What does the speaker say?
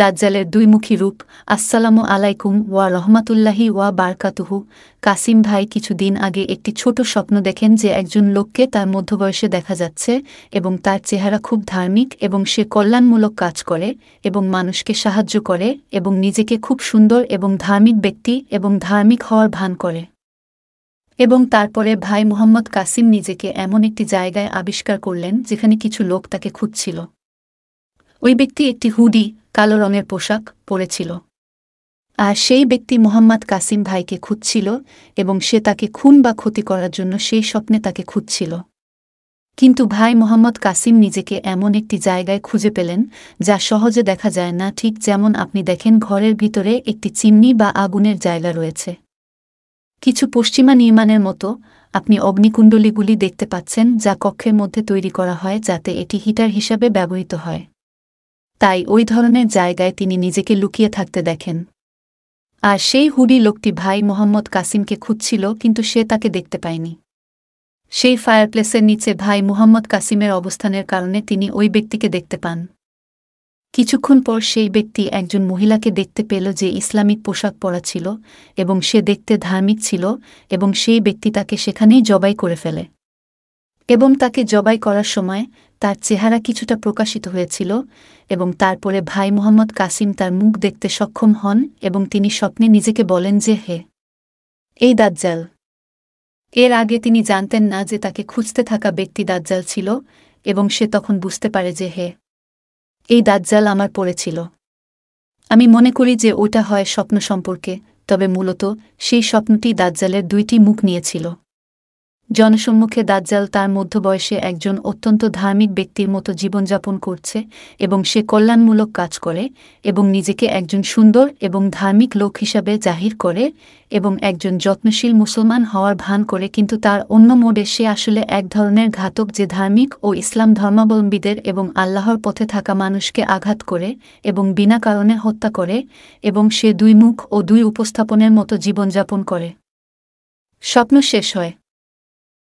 দাজ্জালের দুইমুখী রূপ আসসালামু আলাইকুম ওয়া রহমাতুল্লাহি ওয়া বারকাতুহু কাসিম ভাই কিছুদিন আগে একটি ছোট স্বপ্ন দেখেন যে একজন লোককে তার মধ্যবয়সে দেখা যাচ্ছে এবং তার চেহারা খুব ধার্মিক এবং সে কল্যাণমূলক কাজ করে এবং মানুষকে সাহায্য করে এবং নিজেকে খুব সুন্দর এবং ধার্মিক ব্যক্তি এবং ধার্মিক হওয়ার ভান করে এবং তারপরে ভাই মোহাম্মদ কাসিম নিজেকে এমন একটি জায়গায় আবিষ্কার করলেন যেখানে কিছু লোক তাকে খুঁজছিল ওই ব্যক্তি একটি হুডি কালো রঙের পোশাক পরেছিল আর সেই ব্যক্তি মোহাম্মদ কাসিম ভাইকে খুঁজছিল এবং সে তাকে খুন বা ক্ষতি করার জন্য সেই স্বপ্নে তাকে খুঁজছিল কিন্তু ভাই মোহাম্মদ কাসিম নিজেকে এমন একটি জায়গায় খুঁজে পেলেন যা সহজে দেখা যায় না ঠিক যেমন আপনি দেখেন ঘরের ভিতরে একটি চিমনি বা আগুনের জায়গা রয়েছে কিছু পশ্চিমা নির্মাণের মতো আপনি অগ্নিকুণ্ডলীগুলি দেখতে পাচ্ছেন যা কক্ষের মধ্যে তৈরি করা হয় যাতে এটি হিটার হিসাবে ব্যবহৃত হয় তাই ওই ধরনের জায়গায় তিনি নিজেকে লুকিয়ে থাকতে দেখেন আর সেই হুডি লোকটি ভাই মোহাম্মদ কাসিমকে খুঁজছিল কিন্তু সে তাকে দেখতে পায়নি সেই ফায়ারপ্লেসের নিচে ভাই মুহাম্মদ কাসিমের অবস্থানের কারণে তিনি ওই ব্যক্তিকে দেখতে পান কিছুক্ষণ পর সেই ব্যক্তি একজন মহিলাকে দেখতে পেল যে ইসলামিক পোশাক পরা ছিল এবং সে দেখতে ধার্মিক ছিল এবং সেই ব্যক্তি তাকে সেখানেই জবাই করে ফেলে এবং তাকে জবাই করার সময় তার চেহারা কিছুটা প্রকাশিত হয়েছিল এবং তারপরে ভাই মোহাম্মদ কাসিম তার মুখ দেখতে সক্ষম হন এবং তিনি স্বপ্নে নিজেকে বলেন যে হে এই দাজ্জাল এর আগে তিনি জানতেন না যে তাকে খুঁজতে থাকা ব্যক্তি দাজ্জাল ছিল এবং সে তখন বুঝতে পারে যে হে এই দাজ্জাল আমার পড়েছিল আমি মনে করি যে ওটা হয় স্বপ্ন সম্পর্কে তবে মূলত সেই স্বপ্নটি দাজ্জালের দুইটি মুখ নিয়েছিল জনসম্মুখে দাজ্জাল তার মধ্যবয়সে একজন অত্যন্ত ধার্মিক ব্যক্তির মতো জীবনযাপন করছে এবং সে কল্যাণমূলক কাজ করে এবং নিজেকে একজন সুন্দর এবং ধার্মিক লোক হিসাবে জাহির করে এবং একজন যত্নশীল মুসলমান হওয়ার ভান করে কিন্তু তার অন্য মোডে সে আসলে এক ধরনের ঘাতক যে ধার্মিক ও ইসলাম ধর্মাবলম্বীদের এবং আল্লাহর পথে থাকা মানুষকে আঘাত করে এবং বিনা কারণে হত্যা করে এবং সে দুই মুখ ও দুই উপস্থাপনের মতো জীবনযাপন করে স্বপ্ন শেষ হয়